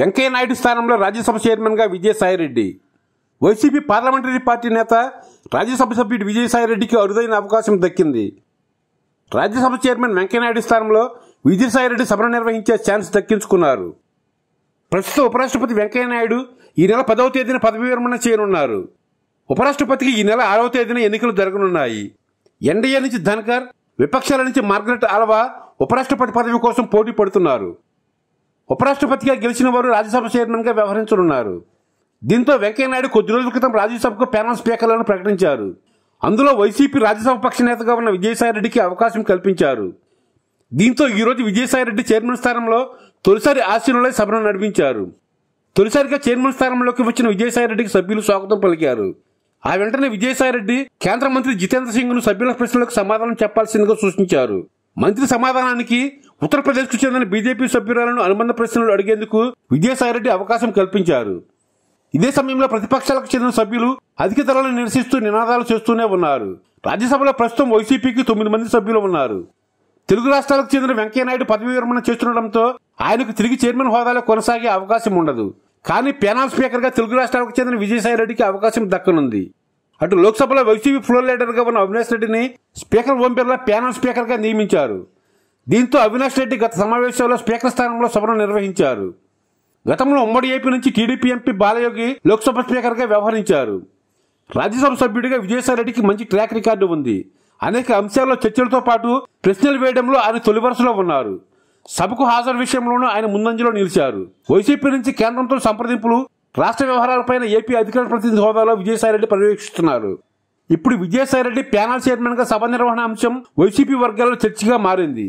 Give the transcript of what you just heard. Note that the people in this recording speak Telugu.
వెంకయ్యనాయుడు స్థానంలో రాజ్యసభ చైర్మన్గా విజయసాయిరెడ్డి వైసీపీ పార్లమెంటరీ పార్టీ నేత రాజ్యసభ సభ్యుడు విజయసాయిరెడ్డికి అరుదైన అవకాశం దక్కింది రాజ్యసభ చైర్మన్ వెంకయ్యనాయుడు స్థానంలో విజయసాయిరెడ్డి సభను నిర్వహించే ఛాన్స్ దక్కించుకున్నారు ప్రస్తుత ఉపరాష్ట్రపతి వెంకయ్యనాయుడు ఈ నెల పదవ తేదీన పదవి విరమణ చేయనున్నారు ఉపరాష్ట్రపతికి ఈ నెల ఆరవ తేదీన ఎన్నికలు జరగనున్నాయి ఎన్డీఏ నుంచి ధన్కర్ విపక్షాల నుంచి మార్గరెట్ ఆల్వా ఉపరాష్ట్రపతి పదవి కోసం పోటీ పడుతున్నారు ఉపరాష్ట్రపతిగా గెలిచిన వారు రాజ్యసభ చైర్మన్గా వ్యవహరించనున్నారు దీంతో వెంకయ్యనాయుడు కొద్ది రోజుల క్రితం రాజ్యసభకు ప్యానల్ స్పీకర్లను ప్రకటించారు అందులో వైసీపీ రాజ్యసభ పక్ష నేతగా ఉన్న విజయసాయిరెడ్డికి అవకాశం కల్పించారు దీంతో ఈరోజు విజయసాయిరెడ్డి చైర్మన్ స్థానంలో తొలిసారి ఆశీనులై సభను నడిపించారు తొలిసారిగా చైర్మన్ స్థానంలోకి వచ్చిన విజయసాయిరెడ్డికి సభ్యులు స్వాగతం పలికారు ఆ వెంటనే విజయసాయిరెడ్డి కేంద్ర మంత్రి జితేంద్ర సింగ్ను సభ్యుల ప్రశ్నలకు సమాధానం చెప్పాల్సిందిగా సూచించారు మంత్రి సమాధానానికి ఉత్తరప్రదేశ్కు చెందిన బీజేపీ సభ్యురాలను అనుబంధ ప్రశ్నలు అడిగేందుకు విజయసాయిరెడ్డి అవకాశం కల్పించారు ఇదే సమయంలో ప్రతిపక్షాలకు చెందిన సభ్యులు అధిక ధరలను నిరసిస్తూ నినాదాలు చేస్తూనే ఉన్నారు రాజ్యసభలో ప్రస్తుతం వైసీపీకి తొమ్మిది మంది సభ్యులు ఉన్నారు తెలుగు రాష్ట్రాలకు చెందిన వెంకయ్యనాయుడు పదవి విరమణ చేస్తుండటంతో ఆయనకు తిరిగి చైర్మన్ హోదాలో కొనసాగే అవకాశం ఉండదు కానీ ప్యానల్ స్పీకర్గా తెలుగు రాష్ట్రాలకు చెందిన విజయసాయిరెడ్డికి అవకాశం దక్కనుంది అటు లోక్సభలో వైసీపీ ఫ్లోర్ గా ఉన్న అవినాష్ రెడ్డిని స్పీకర్ ఓం బిర్లా ప్యానల్ స్పీకర్గా నియమించారు దీంతో అవినాష్ రెడ్డి గత సమావేశంలో స్పీకర్ స్థానంలో సభను నిర్వహించారు గతంలో ఉమ్మడి ఏపీ నుంచి టీడీపీ ఎంపీ బాలయోగి లోక్సభ స్పీకర్గా వ్యవహరించారు రాజ్యసభ సభ్యుడిగా విజయసాయిరెడ్డికి మంచి ట్రాక్ రికార్డు ఉంది అనేక అంశాల్లో చర్చలతో పాటు ప్రశ్నలు వేయడంలో ఆయన తొలి వరుసలో ఉన్నారు సభకు హాజరు విషయంలోనూ ఆయన ముందంజలో నిలిచారు వైసీపీ నుంచి కేంద్రంతో సంప్రదింపులు రాష్ట్ర వ్యవహారాలపై ఏపీ అధికార ప్రతినిధి హోదాలో విజయసాయిరెడ్డి పర్యవేక్షిస్తున్నారు ఇప్పుడు విజయసాయిరెడ్డి ప్యానల్ చైర్మన్గా సభ నిర్వహణ అంశం వైసీపీ వర్గాల్లో చర్చగా మారింది